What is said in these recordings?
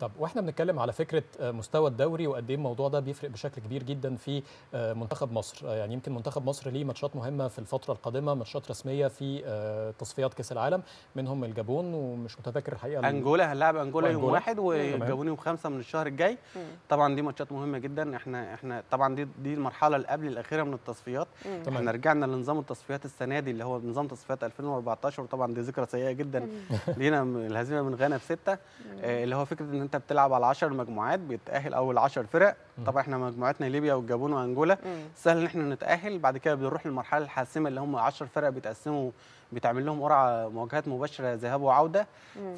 طب واحنا بنتكلم على فكره آه، مستوى الدوري وقد ايه الموضوع ده بيفرق بشكل كبير جدا في آه، منتخب مصر آه، يعني يمكن منتخب مصر ليه ماتشات مهمه في الفتره القادمه ماتشات رسميه في تصفيات كاس العالم منهم الجابون ومش متذكر الحقيقه انجولا هنلعب انجولا يوم واحد والجابون يوم خمسه من الشهر الجاي طبعا دي ماتشات مهمه جدا احنا احنا طبعا دي دي المرحله اللي قبل الاخيره من التصفيات احنا رجعنا لنظام التصفيات السنه دي اللي هو نظام تصفيات 2014 وطبعا دي ذكرى سيئه جدا لينا الهزيمه من غانا بسته اللي هو فكره ان انت بتلعب على 10 مجموعات بيتاهل اول 10 فرق طبعا احنا مجموعتنا ليبيا والجابون وانجولا سهل ان احنا نتاهل بعد كده بنروح للمرحله الحاسمه اللي هم 10 فرق بيتقسموا بيتعمل لهم قرعه مواجهات مباشره ذهاب وعوده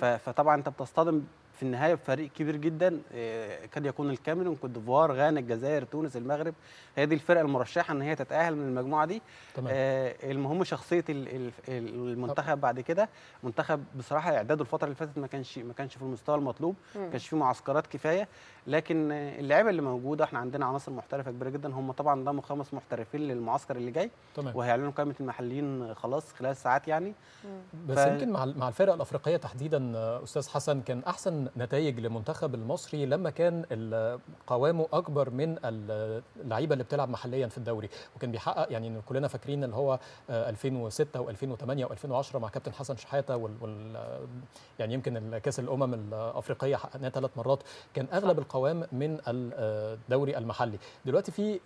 فطبعا انت بتصطدم في النهايه بفريق كبير جدا آه، قد يكون الكاميرون كوت ديفوار غانا الجزائر تونس المغرب هي دي الفرقه المرشحه ان هي تتاهل من المجموعه دي تمام. آه، المهم شخصيه المنتخب بعد كده منتخب بصراحه اعداده الفتره اللي فاتت ما كانش ما كانش في المستوى المطلوب ما كانش فيه معسكرات كفايه لكن اللعيبه اللي موجوده احنا عندنا عناصر محترفه كبيره جدا هم طبعا ضموا خمس محترفين للمعسكر اللي جاي تمام. وهيعلنوا قائمه المحليين خلاص خلال ساعات يعني ف... بس يمكن مع مع الفرق الافريقيه تحديدا استاذ حسن كان احسن نتائج لمنتخب المصري لما كان قوامه اكبر من اللعيبه اللي بتلعب محليا في الدوري وكان بيحقق يعني كلنا فاكرين اللي هو 2006 و2008 و2010 مع كابتن حسن شحاته وال, آه، يعني يمكن كاس الامم الافريقيه حققناه ثلاث مرات كان اغلب القوام من آه، الدوري المحلي دلوقتي في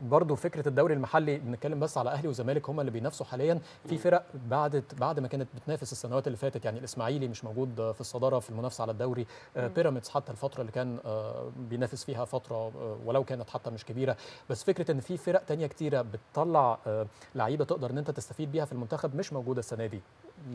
برضه فكره الدوري المحلي بنتكلم بس على اهلي وزمالك هم اللي بينافسوا حاليا في فرق بعد بعد ما كانت بتنافس السنوات اللي فاتت يعني الاسماعيلي مش موجود في الصداره في المنافسه على الدوري آه، بيراميدز حتى الفتره اللي كان آه، بينافس فيها فتره آه، ولو كانت حتى مش كبيره بس فكره ان في فرق تانية كتيره بتطلع لعيبه تقدر ان انت تستفيد بيها في المنتخب مش موجوده السنه دي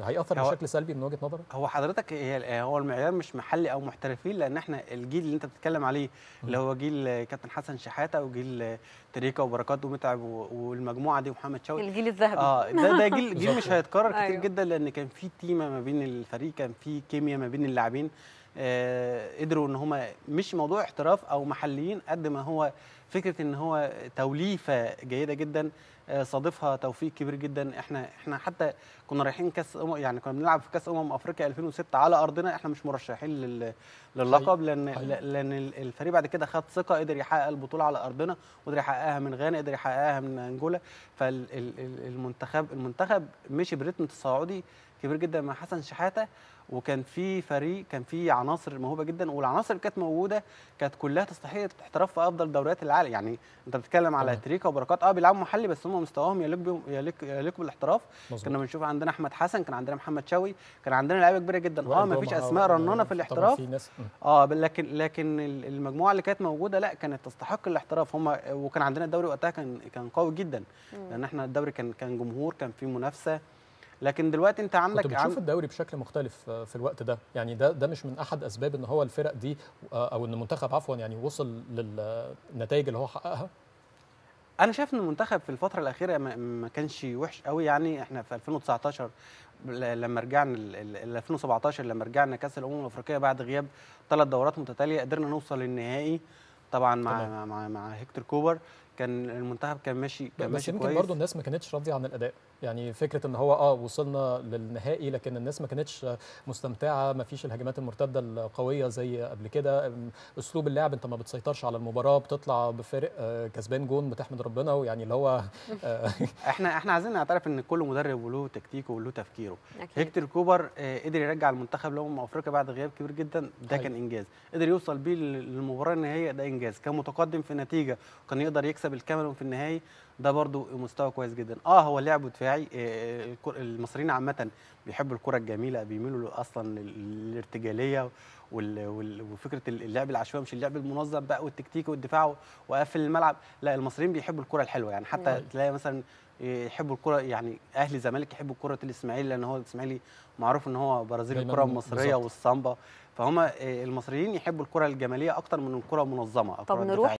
هيأثر بشكل سلبي من وجهه نظرك؟ هو حضرتك هي هو المعيار مش محلي او محترفين لان احنا الجيل اللي انت بتتكلم عليه اللي هو جيل كابتن حسن شحاته وجيل تريكا وبركات ومتعب والمجموعه دي ومحمد شوقي الجيل الذهبي اه ده ده جيل جيل مش هيتكرر كتير أيوه. جدا لان كان في تيمه ما بين الفريق كان في كيمياء ما بين اللاعبين آه، قدروا ان هم مش موضوع احتراف او محليين قد ما هو فكره ان هو توليفه جيده جدا آه، صادفها توفيق كبير جدا احنا احنا حتى كنا رايحين كاس أمم، يعني كنا بنلعب في كاس امم افريقيا 2006 على ارضنا احنا مش مرشحين لل... للقب لان حقيقي. لان الفريق بعد كده خد ثقه قدر يحقق البطوله على ارضنا وقدر يحققها من غانا قدر يحققها من انجولا فالمنتخب المنتخب مشي بريتم تصاعدي كبير جدا مع حسن شحاته وكان في فريق كان في عناصر موهوبه جدا والعناصر اللي كانت موجوده كانت كلها تستحق الاحتراف في افضل دوريات العالم يعني انت بتتكلم على تريكا وبركات اه بيلعبوا محلي بس هم مستواهم يليق بهم يليق يليق بالاحتراف كنا بنشوف عندنا احمد حسن كان عندنا محمد شوي كان عندنا لعيبه كبيره جدا اه ما فيش اسماء رنانه في الاحتراف اه لكن لكن المجموعه اللي كانت موجوده لا كانت تستحق الاحتراف هم وكان عندنا الدوري وقتها كان كان قوي جدا لان احنا الدوري كان كان جمهور كان في منافسه لكن دلوقتي انت عندك كنت بتشوف عن... الدوري بشكل مختلف آه، في الوقت ده يعني ده ده مش من احد اسباب ان هو الفرق دي آه، او ان المنتخب عفوا يعني وصل للنتائج اللي هو حققها انا شايف ان المنتخب في الفتره الاخيره ما كانش وحش قوي يعني احنا في 2019 لما رجعنا 2017 لما رجعنا كاس الامم الافريقيه بعد غياب ثلاث دورات متتاليه قدرنا نوصل للنهائي طبعا مع, مع مع مع هيكتور كوبر كان المنتخب كان ماشي كان ماشي بس يمكن برضه الناس ما كانتش راضيه عن الاداء يعني فكره ان هو اه وصلنا للنهائي لكن الناس ما كانتش مستمتعه ما فيش الهجمات المرتده القويه زي قبل كده اسلوب اللعب انت ما بتسيطرش على المباراه بتطلع بفارق آه، كسبان جون بتحمد ربنا ويعني اللي هو آه، احنا احنا عايزين نعترف ان كل مدرب وله تكتيكه وله تفكيره أكيد. هيكتور كوبر آه، قدر يرجع المنتخب لامم افريقيا بعد غياب كبير جدا ده أيوة. كان انجاز قدر يوصل بيه للمباراه النهائيه ده انجاز كان متقدم في النتيجه وكان يقدر يكسب يكسب الكاميرون في النهائي ده برضو مستوى كويس جدا اه هو لعب دفاعي آه، المصريين عامه بيحبوا الكره الجميله بيميلوا اصلا للارتجاليه وفكره اللعب العشوائي مش اللعب المنظم بقى والتكتيكي والدفاع وقفل الملعب لا المصريين بيحبوا الكره الحلوه يعني حتى نعم. تلاقي مثلا يحبوا الكره يعني اهلي الزمالك يحبوا كره الاسماعيلي لان هو الاسماعيلي معروف ان هو برازيل الكره المصريه والصامبه فهم آه، المصريين يحبوا الكره الجماليه اكتر من الكره المنظمه طب نروح